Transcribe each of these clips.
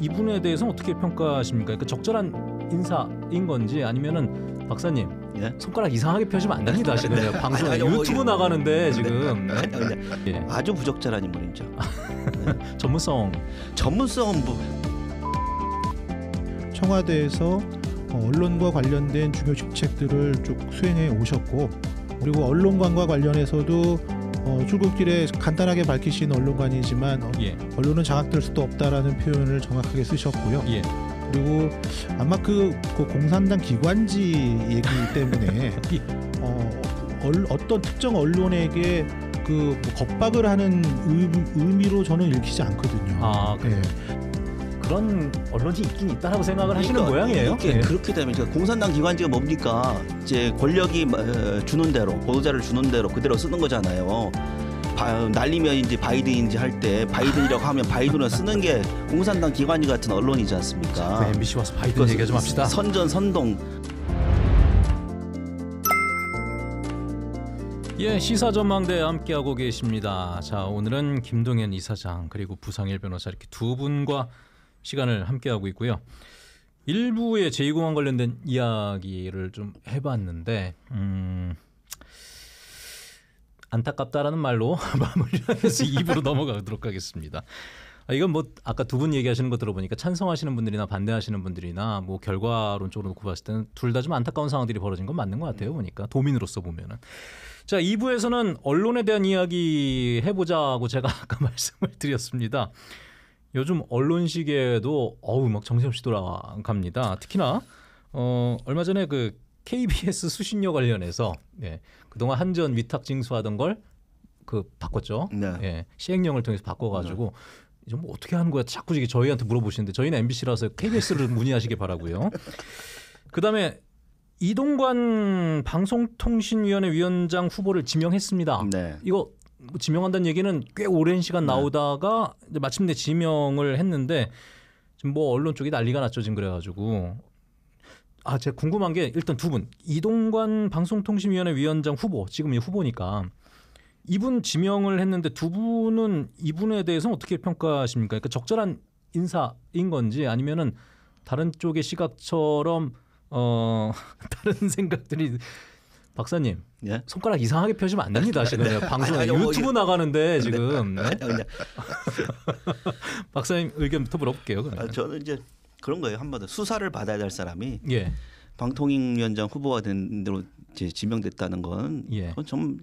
이분에 대해서 어떻게 평가하십니까? 그러니까 적절한 인사인 건지 아니면은 박사님 예? 손가락 이상하게 펴시면 안 됩니다 지금 방송 아니, 아니, 유튜브 나가는데 지금 예. 아주 부적절한 인물이죠. 전문성 전문성부뭐 청와대에서 언론과 관련된 중요 직책들을 쭉 수행해 오셨고 그리고 언론관과 관련해서도 어, 출국길에 간단하게 밝히신 언론관이지만 어, 예. 언론은 장악될 수도 없다라는 표현을 정확하게 쓰셨고요. 예. 그리고 아마 그, 그 공산당 기관지 얘기 때문에 예. 어, 얼, 어떤 특정 언론에게 그 뭐 겁박을 하는 의, 미로 저는 읽히지 않거든요. 아, 그래. 예. 그런 언론이 있긴 있다라고 생각을 하시는 그러니까 모양이에요. 이게 네. 그렇게 되면 제가 공산당 기관지가 뭡니까? 이제 권력이 어, 주는 대로 보도자를 주는 대로 그대로 쓰는 거잖아요. 바, 날리면인지 바이든인지 할 때 바이든이라고 하면 바이든을 쓰는 게 공산당 기관지 같은 언론이지 않습니까? 네, MBC 와서 바이든 얘기 좀 합시다. 선전 선동. 예, 시사전망대 함께하고 계십니다. 자, 오늘은 김동현 이사장 그리고 부상일 변호사 이렇게 두 분과 시간을 함께하고 있고요. 일부의 제2공항 관련된 이야기를 좀 해봤는데 음, 안타깝다라는 말로 마무리하면서 입으로 넘어가도록 하겠습니다. 아, 이건 뭐 아까 두 분 얘기하시는 거 들어보니까 찬성하시는 분들이나 반대하시는 분들이나 뭐 결과론적으로 놓고 봤을 때는 둘 다 좀 안타까운 상황들이 벌어진 건 맞는 것 같아요 보니까 도민으로서 보면은 자 2부에서는 언론에 대한 이야기 해보자고 제가 아까 말씀을 드렸습니다. 요즘 언론 시계도 어우 막 정신없이 돌아갑니다. 특히나 어 얼마 전에 그 KBS 수신료 관련해서 예, 그동안 한전 위탁 징수하던 걸 그 바꿨죠. 네. 예, 시행령을 통해서 바꿔가지고 네. 이제 뭐 어떻게 하는 거야? 자꾸 이게 저희한테 물어보시는데 저희는 MBC라서 KBS를 문의하시길 바라고요. 그다음에 이동관 방송통신위원회 위원장 후보를 지명했습니다. 네. 이거 뭐 지명한다는 얘기는 꽤 오랜 시간 네. 나오다가 네. 마침내 지명을 했는데 지금 뭐 언론 쪽이 난리가 났죠 지금 그래가지고 아 제가 궁금한 게 일단 두 분 이동관 방송통신위원회 위원장 후보 지금 이 후보니까 이분 지명을 했는데 두 분은 이분에 대해서 어떻게 평가하십니까? 그러니까 적절한 인사인 건지 아니면은 다른 쪽의 시각처럼 어 다른 생각들이 박사님 예? 손가락 이상하게 펴시면 안 됩니다 지금 네. 방송 아니, 아니, 유튜브 어, 예. 나가는데 네. 지금 네? 아니, 박사님 의견부터 물어볼게요 아, 저는 이제 그런 거예요 한마디 수사를 받아야 될 사람이 예. 방통위원장 후보가 된 대로 지명됐다는 건 예. 좀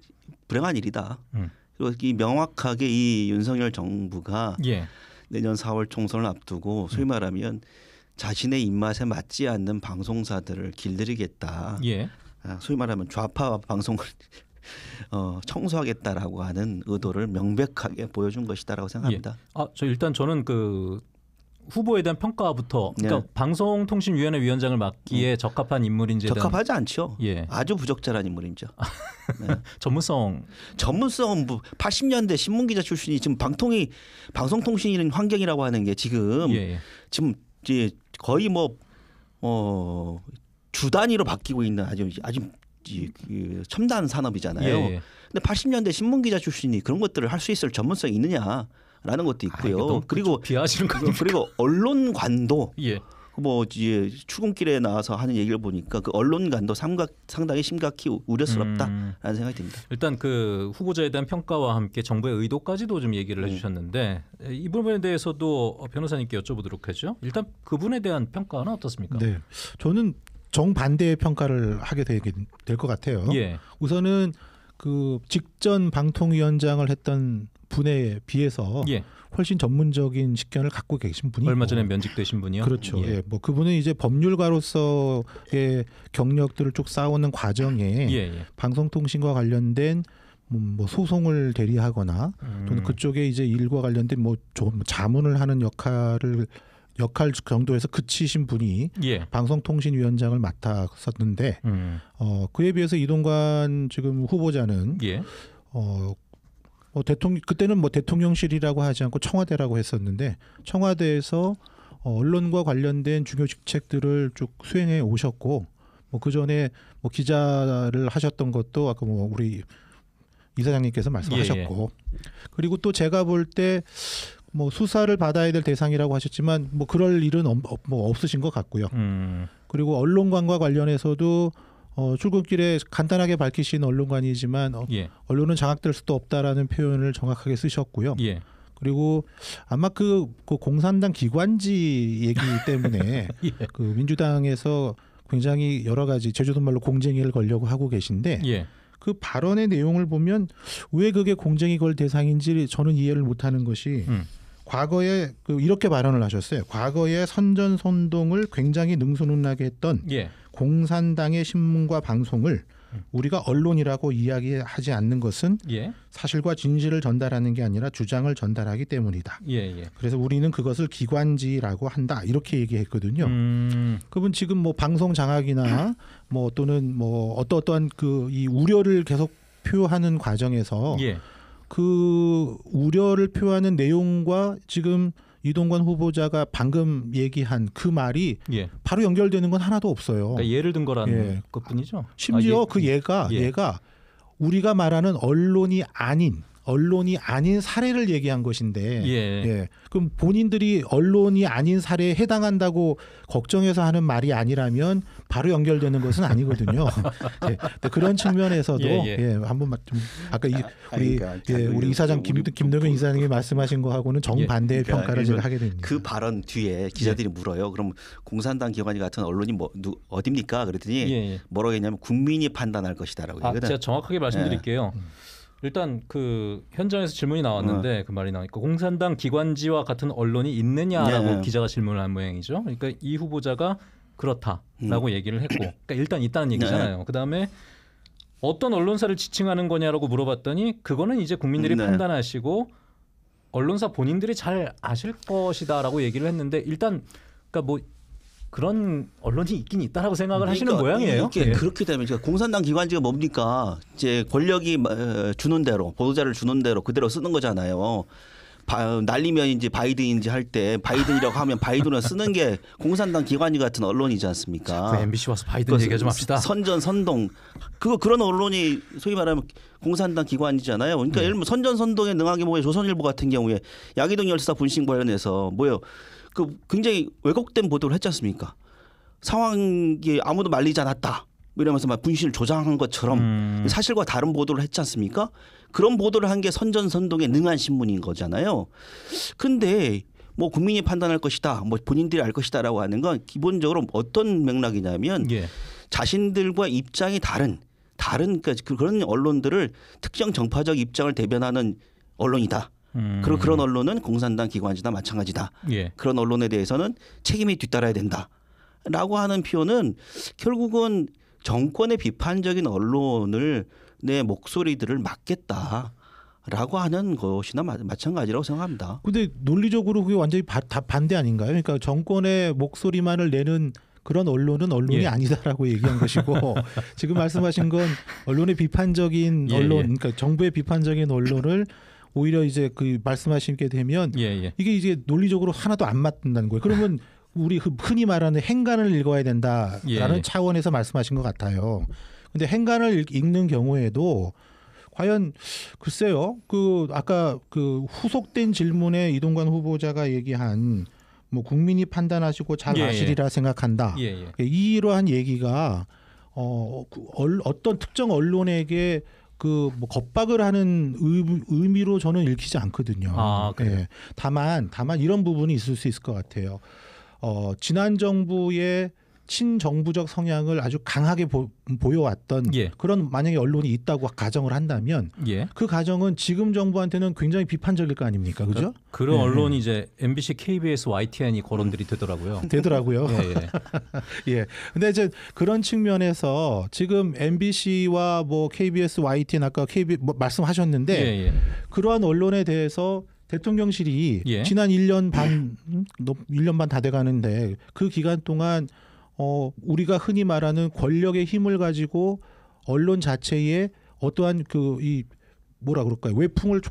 불행한 일이다 음. 그리고 이 명확하게 이 윤석열 정부가 예. 내년 4월 총선을 앞두고 음. 소위 말하면 음. 자신의 입맛에 맞지 않는 방송사들을 길들이겠다. 예. 아, 소위 말하면 좌파 방송을 어, 청소하겠다라고 하는 의도를 명백하게 보여준 것이다라고 생각합니다. 예. 아, 저 일단 저는 그 후보에 대한 평가부터 그러니까 네. 방송통신위원회 위원장을 맡기에 음. 적합한 인물인지 적합하지 않죠. 예. 아주 부적절한 인물이죠. 네. 전문성 전문성 80년대 신문기자 출신이 지금 방통이 방송통신이라는 환경이라고 하는 게 지금 예, 예. 지금 이제 거의 뭐 어, 주 단위로 바뀌고 있는 아주 아주 이, 첨단 산업이잖아요. 예, 예. 근데 80년대 신문 기자 출신이 그런 것들을 할 수 있을 전문성이 있느냐라는 것도 아, 있고요. 아, 그리고 비하시는 거 그리고 언론관도 예. 그 뭐 이제 출근길에 나와서 하는 얘기를 보니까 그언론관도 삼각 상당히 심각히 우려스럽다라는 음, 생각이 듭니다. 일단 그 후보자에 대한 평가와 함께 정부의 의도까지도 좀 얘기를 음. 해주셨는데 이 부분에 대해서도 변호사님께 여쭤보도록 하죠. 일단 그분에 대한 평가는 어떻습니까? 네, 저는 정반대의 평가를 하게 되게 될 것 같아요. 예. 우선은 그 직전 방통위원장을 했던 분에 비해서 예. 훨씬 전문적인 식견을 갖고 계신 분이 얼마 전에 면직되신 분이요. 그렇죠. 예. 예. 뭐 그분은 이제 법률가로서의 경력들을 쭉 쌓아오는 과정에 예예. 예. 방송통신과 관련된 뭐, 뭐 소송을 대리하거나 또는 음. 그쪽에 이제 일과 관련된 뭐좀 뭐 자문을 하는 역할을 역할 정도에서 그치신 분이 예. 방송통신위원장을 맡았었는데 음. 어, 그에 비해서 이동관 지금 후보자는 예. 어, 뭐 대통령 그때는 뭐 대통령실이라고 하지 않고 청와대라고 했었는데 청와대에서 어, 언론과 관련된 중요 직책들을 쭉 수행해 오셨고 뭐 그 전에 뭐 기자를 하셨던 것도 아까 뭐 우리 이사장님께서 말씀하셨고 예, 예. 그리고 또 제가 볼때 뭐 수사를 받아야 될 대상이라고 하셨지만 뭐 그럴 일은 없, 없, 뭐 없으신 것 같고요. 음. 그리고 언론관과 관련해서도 어, 출국길에 간단하게 밝히신 언론관이지만 어, 예. 언론은 장악될 수도 없다라는 표현을 정확하게 쓰셨고요. 예. 그리고 아마 그, 그 공산당 기관지 얘기 때문에 예. 그 민주당에서 굉장히 여러 가지 제주도 말로 공쟁이를 걸려고 하고 계신데 예. 그 발언의 내용을 보면 왜 그게 공정이 걸 대상인지 저는 이해를 못하는 것이 음. 과거에 그 이렇게 발언을 하셨어요. 과거에 선전선동을 굉장히 능수능란하게 했던 예. 공산당의 신문과 방송을 우리가 언론이라고 이야기하지 않는 것은 예. 사실과 진실을 전달하는 게 아니라 주장을 전달하기 때문이다. 예, 예. 그래서 우리는 그것을 기관지라고 한다. 이렇게 얘기했거든요. 음. 그분 지금 뭐 방송 장악이나 뭐 또는 뭐 어떠어떠한 그 이 우려를 계속 표하는 과정에서 예. 그 우려를 표하는 내용과 지금 이동관 후보자가 방금 얘기한 그 말이 예. 바로 연결되는 건 하나도 없어요. 그러니까 예를 든 거라는 예. 것뿐이죠. 아, 심지어 아, 예. 그 예. 예가 예가 우리가 말하는 언론이 아닌 언론이 아닌 사례를 얘기한 것인데 예. 예. 그럼 본인들이 언론이 아닌 사례에 해당한다고 걱정해서 하는 말이 아니라면 바로 연결되는 것은 아니거든요. 예. 그런 측면에서도 예, 예. 예 한번 좀 아까 이, 아, 우리 아, 그러니까, 예, 우리 이사장 김, 김동현 그 이사장이 그 말씀하신 거하고는 정반대의 예, 그러니까 평가를 제가 하게 됩니다. 그 발언 뒤에 기자들이 예. 물어요. 그럼 공산당 기관이 같은 언론이 뭐 누, 어딥니까? 그랬더니 뭐라고 했냐면 국민이 판단할 것이다라고 아, 얘기거든. 제가 정확하게 말씀드릴게요. 음. 일단 그 현장에서 질문이 나왔는데 네. 그 말이 나오니까 공산당 기관지와 같은 언론이 있느냐라고 네, 네, 기자가 질문을 한 모양이죠. 그러니까 이 후보자가 그렇다라고 음. 얘기를 했고, 그러니까 일단 있다는 네. 얘기잖아요. 그 다음에 어떤 언론사를 지칭하는 거냐라고 물어봤더니 그거는 이제 국민들이 네. 판단하시고 언론사 본인들이 잘 아실 것이다라고 얘기를 했는데 일단 그러니까 뭐 그런 언론이 있긴 있다라고 생각을 그러니까 하시는 모양이에요. 이게 예. 그렇게 되면 그러 공산당 기관지가 뭡니까? 이제 권력이 어, 주는 대로 보도자를 주는 대로 그대로 쓰는 거잖아요. 바, 날리면인지 바이든인지 할 때 바이든이라고 하면 바이든을 쓰는 게 공산당 기관이 같은 언론이지 않습니까? 그 MBC 와서 바이든 얘기 좀 합시다. 선전 선동 그거 그런 언론이 소위 말하면 공산당 기관이잖아요. 그러니까 네. 예를 들면 선전 선동에 능하게 뭐 조선일보 같은 경우에 야기동 열사 분신 관련해서 뭐요 그 굉장히 왜곡된 보도를 했지 않습니까? 상황이 아무도 말리지 않았다. 뭐 이러면서 막 분신을 조장한 것처럼 음. 사실과 다른 보도를 했지 않습니까? 그런 보도를 한 게 선전선동에 능한 신문인 거잖아요. 근데 뭐 국민이 판단할 것이다, 뭐 본인들이 알 것이다라고 하는 건 기본적으로 어떤 맥락이냐면 예. 자신들과 입장이 다른 다른 그러니까 그런 언론들을 특정 정파적 입장을 대변하는 언론이다. 음. 그런 그런 언론은 공산당 기관지나 마찬가지다. 예. 그런 언론에 대해서는 책임이 뒤따라야 된다라고 하는 표현은 결국은 정권의 비판적인 언론을 내 목소리들을 막겠다. 라고 하는 것이나 마, 마찬가지라고 생각합니다. 근데 논리적으로 그게 완전히 바, 다 반대 아닌가요? 그러니까 정권의 목소리만을 내는 그런 언론은 언론이 예. 아니다라고 얘기한 것이고 지금 말씀하신 건 언론의 비판적인 예, 언론, 예, 예. 그러니까 정부의 비판적인 언론을 오히려 이제 그말씀하시게 되면 예, 예. 이게 이제 논리적으로 하나도 안 맞는다는 거예요. 그러면 우리 흔히 말하는 행간을 읽어야 된다라는 예, 예, 차원에서 말씀하신 것 같아요. 근데 행간을 읽는 경우에도 과연 글쎄요. 그 아까 그 후속된 질문에 이동관 후보자가 얘기한 뭐 국민이 판단하시고 잘 예, 예. 아시리라 생각한다. 이러한 얘기가 어, 어 어떤 특정 언론에게 그뭐 겁박을 하는 의, 미로 저는 읽히지 않거든요. 아, 예. 다만 다만 이런 부분이 있을 수 있을 것 같아요. 어, 지난 정부의 친정부적 성향을 아주 강하게 보, 여왔던 예. 그런 만약에 언론이 있다고 가정을 한다면 예. 그 가정은 지금 정부한테는 굉장히 비판적일 거 아닙니까, 그 그죠? 그, 런 네. 예, 예. 언론이 이제 MBC, KBS, YTN이 거론들이 되더라고요. 되더라고요. 예, 예. 예. 근데 이제 그런 측면에서 지금 MBC와 뭐 KBS, YTN 아까 KB 뭐 말씀하셨는데 그러한 언론에 대해서 대통령실이 지난 1년 반, 1년 음? 반다 돼가는데 그 기간 동안 어, 우리가 흔히 말하는 권력의 힘을 가지고 언론 자체에 어떠한 그 이 뭐라 그럴까요 외풍을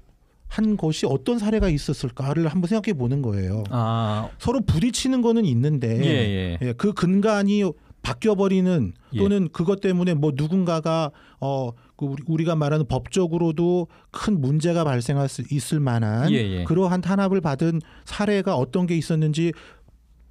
한 것이 어떤 사례가 있었을까를 한번 생각해 보는 거예요. 아. 서로 부딪히는 거는 있는데 예, 예. 예, 그 근간이 바뀌어 버리는 예. 또는 그것 때문에 뭐 누군가가 어그 우리가 말하는 법적으로도 큰 문제가 발생할 수 있을 만한 예, 예. 그러한 탄압을 받은 사례가 어떤 게 있었는지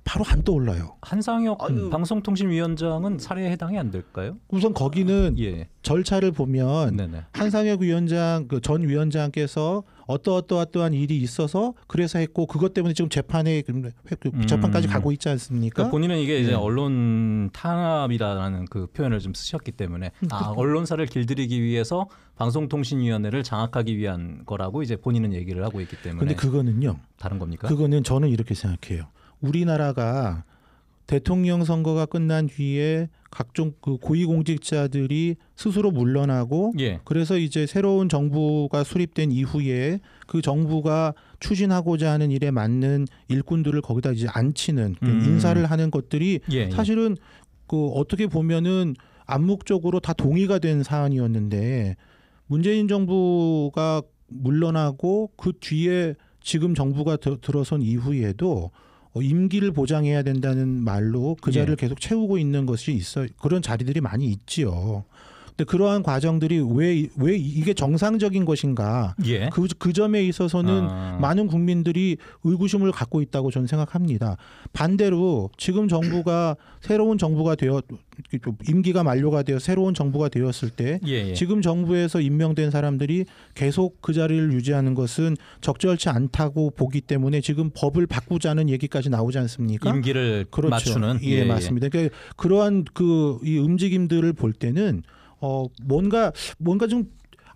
바로 안 떠올라요. 한상혁 아유. 방송통신위원장은 사례에 해당이 안 될까요? 우선 거기는 예. 절차를 보면 네네. 한상혁 위원장 그 전 위원장께서 어떠어떠한 일이 있어서 그래서 했고 그것 때문에 지금 재판에 그 음. 재판까지 음. 가고 있지 않습니까? 그러니까 본인은 이게 이제 네. 언론 탄압이라는 그 표현을 좀 쓰셨기 때문에 음, 아 언론사를 길들이기 위해서 방송통신위원회를 장악하기 위한 거라고 이제 본인은 얘기를 하고 있기 때문에. 근데 그거는요. 다른 겁니까? 그거는 저는 이렇게 생각해요. 우리나라가 대통령 선거가 끝난 뒤에 각종 그 고위공직자들이 스스로 물러나고 예. 그래서 이제 새로운 정부가 수립된 이후에 그 정부가 추진하고자 하는 일에 맞는 일꾼들을 거기다 이제 앉히는 그 음. 인사를 하는 것들이 예, 예, 사실은 그 어떻게 보면은 암묵적으로 다 동의가 된 사안이었는데 문재인 정부가 물러나고 그 뒤에 지금 정부가 들어선 이후에도 어, 임기를 보장해야 된다는 말로 그 네. 자리를 예. 계속 채우고 있는 것이 있어 그런 자리들이 많이 있지요. 근데 그러한 과정들이 왜 왜 이게 정상적인 것인가? 예. 그, 그 점에 있어서는 아. 많은 국민들이 의구심을 갖고 있다고 저는 생각합니다. 반대로 지금 정부가 새로운 정부가 되어 임기가 만료가 되어 새로운 정부가 되었을 때 예, 예. 지금 정부에서 임명된 사람들이 계속 그 자리를 유지하는 것은 적절치 않다고 보기 때문에 지금 법을 바꾸자는 얘기까지 나오지 않습니까? 임기를 그렇죠. 맞추는 예, 예, 예. 맞습니다. 그러니까 그러한 그 이 움직임들을 볼 때는 어 뭔가 뭔가 좀그이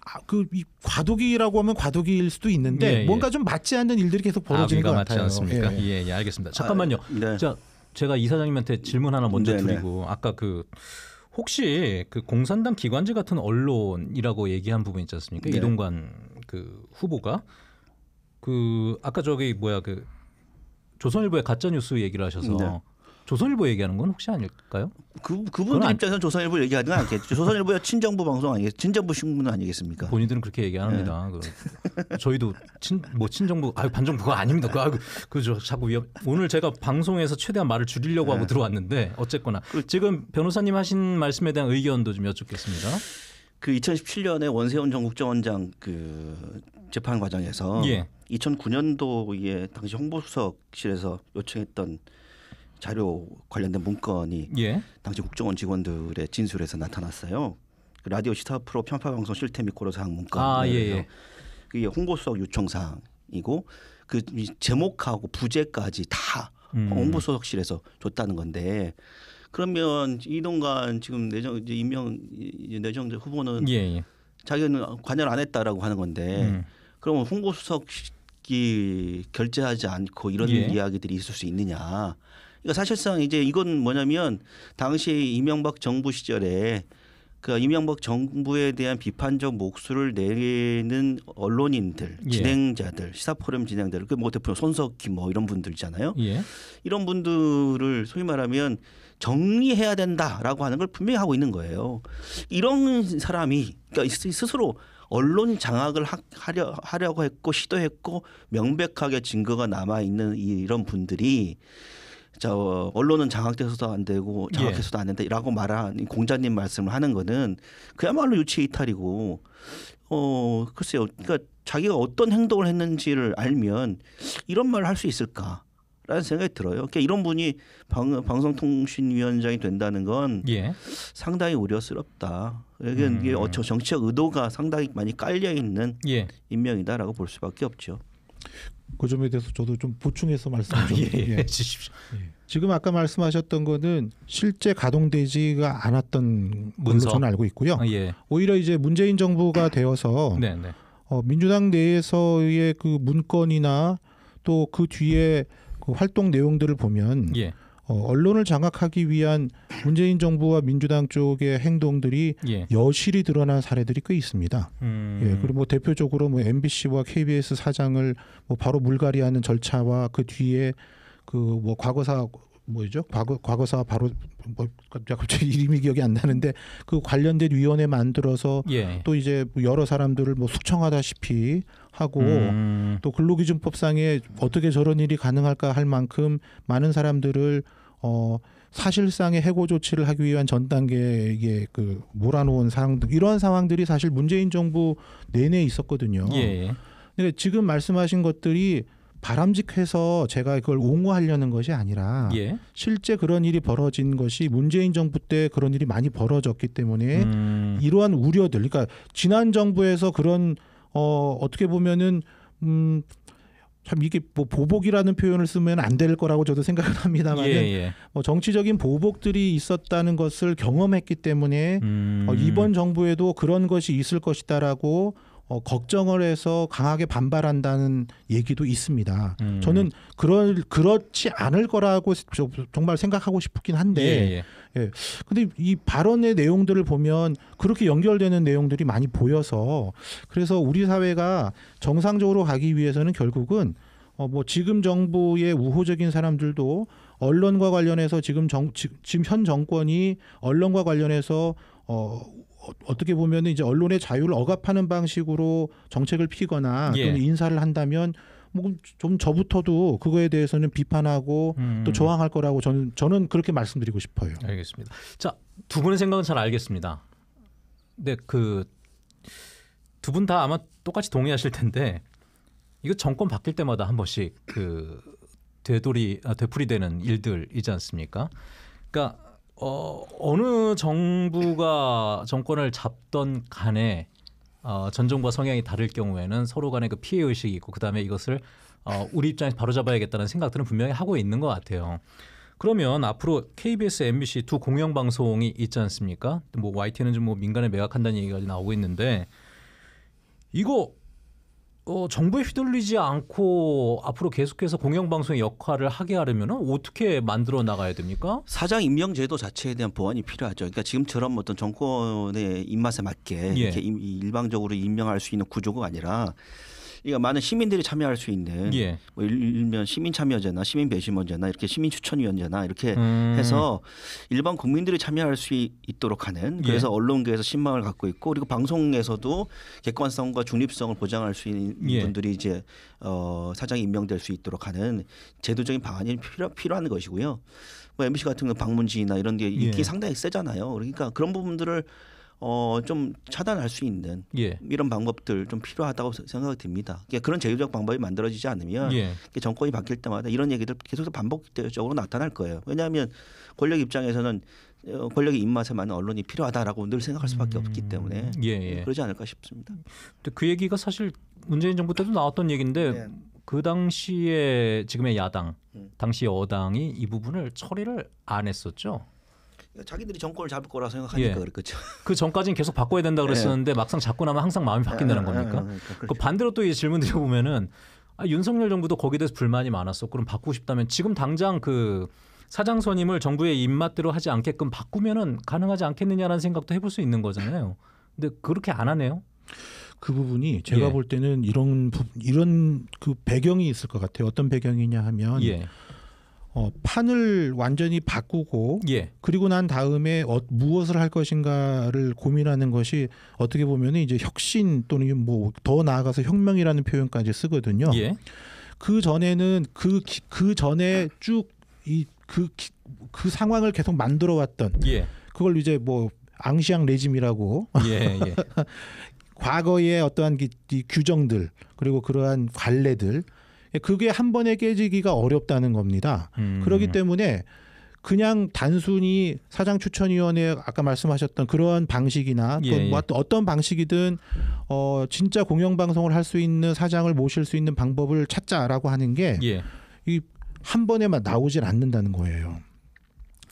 아, 과도기라고 하면 과도기일 수도 있는데 예, 예. 뭔가 좀 맞지 않는 일들이 계속 아, 벌어지는 아, 것 같아요. 않습니까? 예, 예, 예, 예 알겠습니다. 아, 잠깐만요. 아, 네. 자, 제가 이사장님한테 질문 하나 먼저 네, 네 드리고 아까 그 혹시 그 공산당 기관지 같은 언론이라고 얘기한 부분 있지 않습니까? 네. 이동관 그 후보가 그 아까 저기 뭐야 그 조선일보의 가짜 뉴스 얘기를 하셔서 네. 조선일보 얘기하는 건 혹시 아닐까요? 그그분 입장에서 조선일보 얘기하는 건 아니겠죠. 조선일보야 친정부 방송 아니겠, 친정부 신문 아니겠습니까? 본인들은 그렇게 얘기 합니다. 네. 그, 저희도 친 뭐 친정부 아 반정부가 아닙니다. 그, 아, 그, 그 자꾸 위험. 오늘 제가 방송에서 최대한 말을 줄이려고 네. 하고 들어왔는데 어쨌거나 그, 지금 변호사님 하신 말씀에 대한 의견도 좀 여쭙겠습니다. 그 2017년에 원세훈 전 국정원장 그 재판 과정에서 예. 2009년도에 당시 홍보수석실에서 요청했던 자료 관련된 문건이 예. 당시 국정원 직원들의 진술에서 나타났어요. 그 라디오 시사 프로 편파 방송 실태 및 고려 사항 문건. 아 예. 예. 네. 게 홍보수석 요청사항이고 그 제목하고 부제까지 다 음. 홍보수석실에서 줬다는 건데 그러면 이동관 지금 내정 이제 임명 내정 후보는 예, 예. 자기는 관여를 안 했다라고 하는 건데 음. 그러면 홍보수석이 결제하지 않고 이런 예. 이야기들이 있을 수 있느냐 그러니까 사실상 이제 이건 뭐냐면 당시 이명박 정부 시절에 그 이명박 정부에 대한 비판적 목소를 내리는 언론인들, 예. 진행자들, 시사 포럼 진행자들, 그 뭐 대표 손석희 뭐 이런 분들이잖아요. 예. 이런 분들을 소위 말하면 정리해야 된다라고 하는 걸 분명히 하고 있는 거예요. 이런 사람이 그러니까 스스로 언론 장악을 하려 하려고 했고 시도했고 명백하게 증거가 남아 있는 이런 분들이 저 언론은 장악돼서도 안 되고 예. 장악해서도 안 된다라고 말한 공자님 말씀을 하는 거는 그야말로 유치 이탈이고 어 글쎄요 그러니까 자기가 어떤 행동을 했는지를 알면 이런 말을 할 수 있을까? 라는 생각이 들어요. 그러니까 이런 분이 방, 방송통신위원장이 된다는 건 예. 상당히 우려스럽다. 이게, 음. 이게 정치적 의도가 상당히 많이 깔려 있는 예. 임명이다라고 볼 수밖에 없죠. 그 점에 대해서 저도 좀 보충해서 말씀 아, 좀 아, 예, 예. 주십시오. 예. 지금 아까 말씀하셨던 거는 실제 가동되지가 않았던 문서. 저는 알고 있고요. 아, 예. 오히려 이제 문재인 정부가 되어서 네, 네. 어, 민주당 내에서의 그 문건이나 또 그 뒤에 그 활동 내용들을 보면 예. 어, 언론을 장악하기 위한 문재인 정부와 민주당 쪽의 행동들이 예. 여실히 드러난 사례들이 꽤 있습니다. 음. 예, 그리고 뭐 대표적으로 뭐 MBC와 KBS 사장을 뭐 바로 물갈이하는 절차와 그 뒤에 그뭐 과거사 뭐죠? 과거 과거사 바로 뭐 갑자기 이름이 기억이 안 나는데 그 관련된 위원회 만들어서 예. 또 이제 여러 사람들을 뭐 숙청하다시피 하고 음. 또 근로기준법상에 어떻게 저런 일이 가능할까 할 만큼 많은 사람들을 어 사실상의 해고 조치를 하기 위한 전 단계에 그 몰아놓은 상황 이러한 상황들이 사실 문재인 정부 내내 있었거든요. 예. 근데 지금 말씀하신 것들이 바람직해서 제가 그걸 옹호하려는 것이 아니라 예. 실제 그런 일이 벌어진 것이 문재인 정부 때 그런 일이 많이 벌어졌기 때문에 음. 이러한 우려들 그러니까 지난 정부에서 그런 어 어떻게 보면은 음 참 이게 뭐 보복이라는 표현을 쓰면 안 될 거라고 저도 생각을 합니다만 예, 예. 뭐 정치적인 보복들이 있었다는 것을 경험했기 때문에 음. 어, 이번 정부에도 그런 것이 있을 것이다라고 어, 걱정을 해서 강하게 반발한다는 얘기도 있습니다. 음. 저는 그럴 그렇지 않을 거라고 정말 생각하고 싶긴 한데, 예, 예, 예. 예. 근데 이 발언의 내용들을 보면 그렇게 연결되는 내용들이 많이 보여서 그래서 우리 사회가 정상적으로 가기 위해서는 결국은 어, 뭐 지금 정부의 우호적인 사람들도 언론과 관련해서 지금 정 지금 현 정권이 언론과 관련해서 어 어, 떻게 보면 이제 언론의 자유를 억압하는 방식으로 정책을 피거나 예. 또는 인사를 한다면 뭐좀 저부터도 그거에 대해서는 비판하고 음. 또 저항할 거라고 저는 저는 그렇게 말씀드리고 싶어요. 알겠습니다. 자, 두 분의 생각은 잘 알겠습니다. 근그두 분 다 아마 똑같이 동의하실 텐데 이거 정권 바뀔 때마다 한 번씩 그 되돌이 아, 되풀이되는 일들이지 않습니까? 그러니까 어, 어느 정부가 정권을 잡던 간에 어, 전종과 성향이 다를 경우에는 서로 간에 그 피해 의식이 있고 그다음에 이것을 어, 우리 입장에서 바로 잡아야겠다는 생각들은 분명히 하고 있는 것 같아요. 그러면 앞으로 KBS, MBC 두 공영 방송이 있지 않습니까? 뭐 YTN은 좀뭐 민간에 매각한다는 얘기가 나오고 있는데 이거 어, 정부에 휘둘리지 않고 앞으로 계속해서 공영방송의 역할을 하게 하려면 어떻게 만들어 나가야 됩니까? 사장 임명 제도 자체에 대한 보완이 필요하죠. 그러니까 지금처럼 어떤 정권의 입맛에 맞게 예. 이렇게 일방적으로 임명할 수 있는 구조가 아니라 이거 많은 시민들이 참여할 수 있는 예. 뭐 일면 시민 참여제나 시민 배심원제나 이렇게 시민 추천위원제나 이렇게 음. 해서 일반 국민들이 참여할 수 있도록 하는 그래서 예. 언론계에서 신망을 갖고 있고 그리고 방송에서도 객관성과 중립성을 보장할 수 있는 예. 분들이 이제 어 사장이 임명될 수 있도록 하는 제도적인 방안이 필요, 필요한 것이고요. 뭐 MBC 같은 경우 방문지나 이런 게 예. 인기 예. 상당히 세잖아요. 그러니까 그런 부분들을 어, 좀 차단할 수 있는 예. 이런 방법들 좀 필요하다고 생각이 듭니다. 그러니까 그런 제도적 방법이 만들어지지 않으면 예. 정권이 바뀔 때마다 이런 얘기들 계속해서 반복적으로 나타날 거예요. 왜냐하면 권력 입장에서는 어, 권력의 입맛에 맞는 언론이 필요하다라고 늘 생각할 수밖에 음. 없기 때문에 예, 예, 그러지 않을까 싶습니다. 근데 그 얘기가 사실 문재인 정부 때도 나왔던 얘기인데 네. 그 당시에 지금의 야당, 음. 당시 여당이 이 부분을 처리를 안 했었죠. 그러니까 자기들이 정권을 잡을 거라 생각하니까 예. 그랬겠죠. 그 전까지는 계속 바꿔야 된다 그랬었는데 예. 막상 잡고 나면 항상 마음이 바뀐다는 예, 예, 겁니까? 예, 그러니까, 그 그렇죠. 반대로 또이 질문 드려보면은 아, 윤석열 정부도 거기에 대해서 불만이 많았어. 그럼 바꾸고 싶다면 지금 당장 그 사장 선임을 정부의 입맛대로 하지 않게끔 바꾸면은 가능하지 않겠느냐라는 생각도 해볼 수 있는 거잖아요. 근데 그렇게 안 하네요. 그 부분이 제가 예. 볼 때는 이런 이런 그 배경이 있을 것 같아요. 어떤 배경이냐 하면. 어, 판을 완전히 바꾸고 예. 그리고 난 다음에 어, 무엇을 할 것인가를 고민하는 것이 어떻게 보면 이제 혁신 또는 뭐 더 나아가서 혁명이라는 표현까지 쓰거든요. 예. 그 전에는 그그 그 전에 쭉이그그 그 상황을 계속 만들어 왔던 예. 그걸 이제 뭐 앙시앙 레짐이라고 예, 예. 과거의 어떠한 기, 규정들 그리고 그러한 관례들 예, 그게 한 번에 깨지기가 어렵다는 겁니다. 음. 그렇기 때문에 그냥 단순히 사장 추천위원회 아까 말씀하셨던 그러한 방식이나 또 예, 뭐 예. 어떤 방식이든 어 진짜 공영방송을 할 수 있는 사장을 모실 수 있는 방법을 찾자라고 하는 게 이한 예. 번에만 나오질 않는다는 거예요.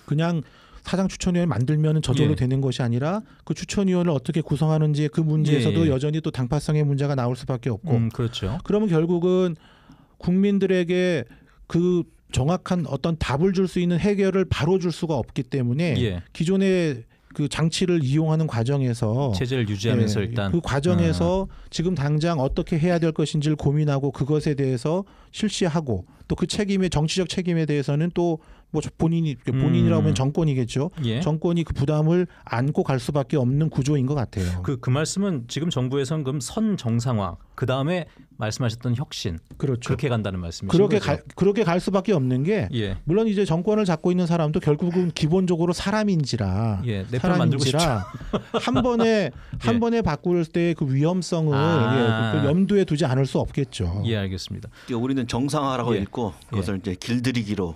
그냥 사장 추천위원 회 만들면 저절로 예. 되는 것이 아니라 그 추천위원을 어떻게 구성하는지 그 문제에서도 예, 여전히 또 당파성의 문제가 나올 수밖에 없고 음, 그렇죠. 그러면 결국은 국민들에게 그 정확한 어떤 답을 줄 수 있는 해결을 바로 줄 수가 없기 때문에 예. 기존의 그 장치를 이용하는 과정에서 체제를 유지하면서 예, 일단 그 과정에서 음. 지금 당장 어떻게 해야 될 것인지를 고민하고 그것에 대해서 실시하고 또 그 책임의 정치적 책임에 대해서는 또 뭐 본인이 본인이라고 하면 음. 정권이겠죠. 예. 정권이 그 부담을 안고 갈 수밖에 없는 구조인 것 같아요. 그그 그 말씀은 지금 정부에서는 그럼 선 정상화 그 다음에 말씀하셨던 혁신 그렇죠. 그렇게 간다는 말씀이죠. 그렇게 갈 그렇게 갈 수밖에 없는 게 예. 물론 이제 정권을 잡고 있는 사람도 결국은 기본적으로 사람인지라 예, 사람인지라 한 번에 한 예. 번에 바꿀 때 그 위험성을 아~ 예, 그, 그 염두에 두지 않을 수 없겠죠. 예, 알겠습니다. 우리는 정상화라고 예. 읽고 예. 그것을 이제 길들이기로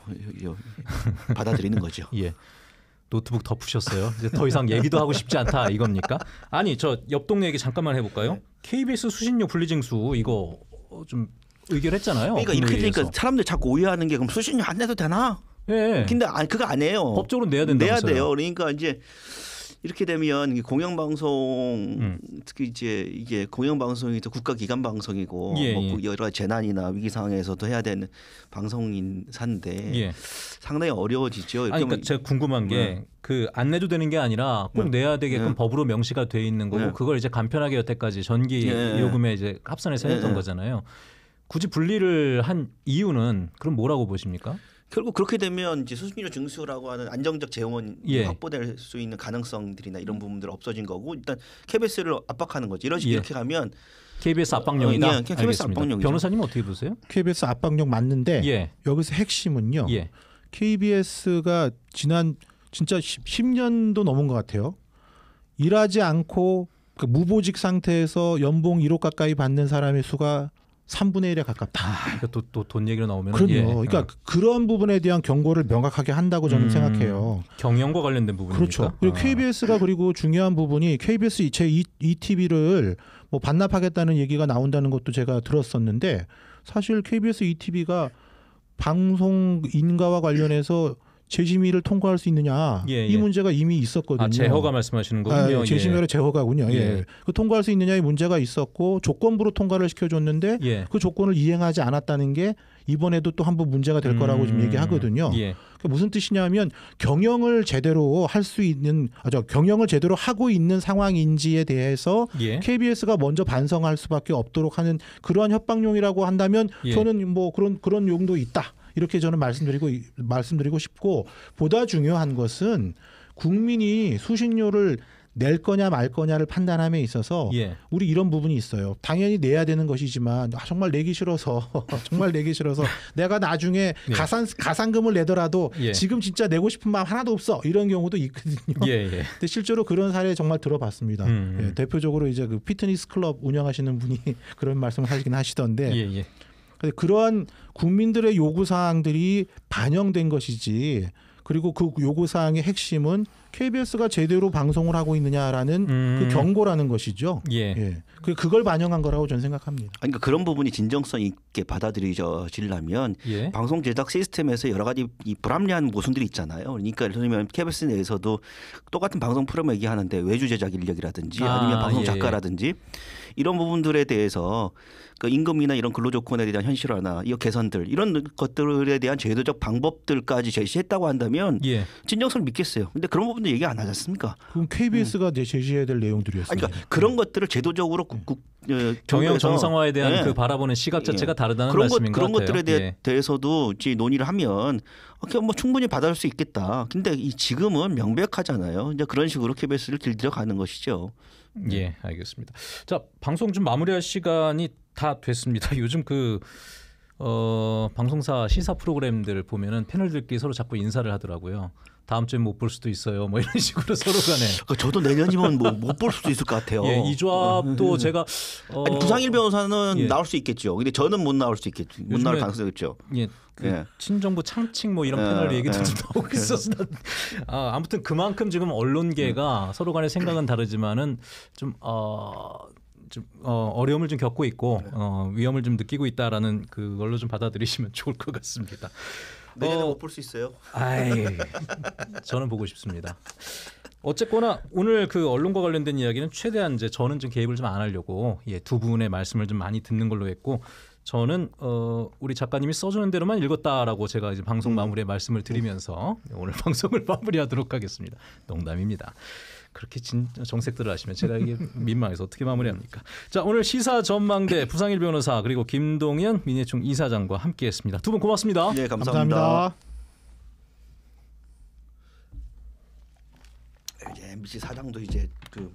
받아들이는 거죠. 예. 노트북 덮으셨어요. 이제 더 이상 얘기도 하고 싶지 않다 이겁니까? 아니 저 옆 동네 얘기 잠깐만 해볼까요? KBS 네. 수신료 분리징수 이거 어, 좀 의결했잖아요. 그러니까 이렇게 되니까 그러니까 사람들 자꾸 오해하는 게 그럼 수신료 안 내도 되나? 예. 근데 아 그거 안 해요. 법적으로 내야 된다. 내야 돼요. 그러니까 이제 이렇게 되면 공영방송 음. 특히 이제 이게 공영방송이 또 국가기관 방송이고 예, 뭐 그 예. 여러 재난이나 위기 상황에서도 해야 되는 방송인 사인데 예. 상당히 어려워지죠. 아니, 그러니까 제가 궁금한 게 네. 그안 내도 되는 게 아니라 꼭 네. 내야 되게끔 네. 법으로 명시가 돼 있는 거고 네. 그걸 이제 간편하게 여태까지 전기 네. 요금에 이제 합산해서 했던 거잖아요. 굳이 분리를 한 이유는 그럼 뭐라고 보십니까? 결국 그렇게 되면 이제 수수료 증수라고 하는 안정적 재원 예. 확보될 수 있는 가능성들이나 이런 부분들 없어진 거고 일단 KBS를 압박하는 거지 이런 식으로 예. 이렇게 가면 KBS 압박령이다. 어, 예, KBS 압박령이죠. 변호사님 어떻게 보세요? KBS 압박령 맞는데 예. 여기서 핵심은요. 예. KBS가 지난 진짜 10, 년도 넘은 것 같아요. 일하지 않고 그 무보직 상태에서 연봉 1억 가까이 받는 사람의 수가 3분의 1에 가깝다. 아, 이것도 또돈 얘기로 나오면 그럼요. 예. 그러니까 어. 그런 부분에 대한 경고를 명확하게 한다고 저는 음, 생각해요. 경영과 관련된 부분이니까. 그렇죠. 그리고 아. KBS가 그리고 중요한 부분이 KBS 제 ETV를 뭐 반납하겠다는 얘기가 나온다는 것도 제가 들었었는데 사실 KBS ETV가 방송 인가와 관련해서 재심의를 통과할 수 있느냐 예, 예. 이 문제가 이미 있었거든요. 아, 재허가 말씀하시는 거군요. 아, 예. 재심의를 예. 재허가군요. 예. 그 통과할 수 있느냐의 문제가 있었고 조건부로 통과를 시켜줬는데 예. 그 조건을 이행하지 않았다는 게 이번에도 또 한 번 문제가 될 거라고 음, 지금 얘기하거든요. 예. 그러니까 무슨 뜻이냐면 경영을 제대로 할 수 있는 아 저 경영을 제대로 하고 있는 상황인지에 대해서 예. KBS가 먼저 반성할 수밖에 없도록 하는 그러한 협박용이라고 한다면 예. 저는 뭐 그런 그런 용도 있다. 이렇게 저는 말씀드리고 말씀드리고 싶고 보다 중요한 것은 국민이 수신료를 낼 거냐 말 거냐를 판단함에 있어서 예. 우리 이런 부분이 있어요. 당연히 내야 되는 것이지만 아, 정말 내기 싫어서 정말 내기 싫어서 내가 나중에 예. 가산 가산금을 내더라도 예. 지금 진짜 내고 싶은 마음 하나도 없어 이런 경우도 있거든요. 예, 예. 근데 실제로 그런 사례 정말 들어봤습니다. 음, 음. 예, 대표적으로 이제 그 피트니스 클럽 운영하시는 분이 그런 말씀을 하시긴 하시던데. 근데 그러한 국민들의 요구 사항들이 반영된 것이지 그리고 그 요구 사항의 핵심은 KBS가 제대로 방송을 하고 있느냐라는 그 음. 그 경고라는 것이죠. 예. 예. 그 그걸 반영한 거라고 저는 생각합니다. 그러니까 그런 부분이 진정성 있게 받아들여지려면 예. 방송 제작 시스템에서 여러 가지 이 불합리한 모순들이 있잖아요. 그러니까 예를 들면 KBS 내에서도 똑같은 방송 프로그램 얘기하는데 외주 제작 인력이라든지 아, 니면 방송 예. 작가라든지 예. 이런 부분들에 대해서 그 임금이나 이런 근로조건에 대한 현실화나 이 개선들 이런 것들에 대한 제도적 방법들까지 제시했다고 한다면 예. 진정성을 믿겠어요. 그런데 그런 부분도 얘기 안 하지 않습니까? 그럼 KBS가 음. 제시해야 될 내용들이었어요. 그러니까 그런 것들을 제도적으로 국, 예, 어, 경영 정상화에 대한 예. 그 바라보는 시각 자체가 예. 다르다는 그런 말씀인 것, 그 같아요. 그런 것들에 대, 예. 해서도 이제 논의를 하면 뭐 충분히 받아줄 수 있겠다. 그런데 지금은 명백하잖아요. 이제 그런 식으로 KBS를 길들여 가는 것이죠. 예, 네. 알겠습니다. 자, 방송 좀 마무리할 시간이 다 됐습니다. 요즘 그 어, 방송사 시사 프로그램들 보면은 패널들끼리 서로 자꾸 인사를 하더라고요. 다음 주에 못 볼 수도 있어요. 뭐 이런 식으로 서로 간에. 그 저도 내년이면 뭐 못 볼 수도 있을 것 같아요. 예, 이 조합도 음. 음. 제가 어... 아니, 부상일 변호사는 예. 나올 수 있겠죠. 근데 저는 못 나올 수 있겠죠. 못 나올 가능성이 있죠. 예. 그 예. 친정부 창칭 뭐 이런 예, 패널 얘기도 예. 좀 나오고 예. 있었어. 아, 아무튼 그만큼 지금 언론계가 예. 서로 간의 생각은 다르지만은 좀 어, 좀 어, 어려움을 좀 겪고 있고 네. 어, 위험을 좀 느끼고 있다라는 그걸로 좀 받아들이시면 좋을 것 같습니다. 내년에 어, 못볼 수 있어요. 아이, 저는 보고 싶습니다. 어쨌거나 오늘 그 언론과 관련된 이야기는 최대한 이제 저는 좀 개입을 좀 안 하려고 예, 두 분의 말씀을 좀 많이 듣는 걸로 했고 저는 어, 우리 작가님이 써주는 대로만 읽었다라고 제가 이제 방송 음. 마무리에 말씀을 드리면서 오늘 방송을 마무리하도록 하겠습니다. 농담입니다. 그렇게 진 정색들을 하시면 제가 이게 민망해서 어떻게 마무리합니까? 자 오늘 시사 전망대 부상일 변호사 그리고 김동연 민예총 이사장과 함께했습니다. 두 분 고맙습니다. 예 감사합니다. 감사합니다. 이제 MBC 사장도 이제 그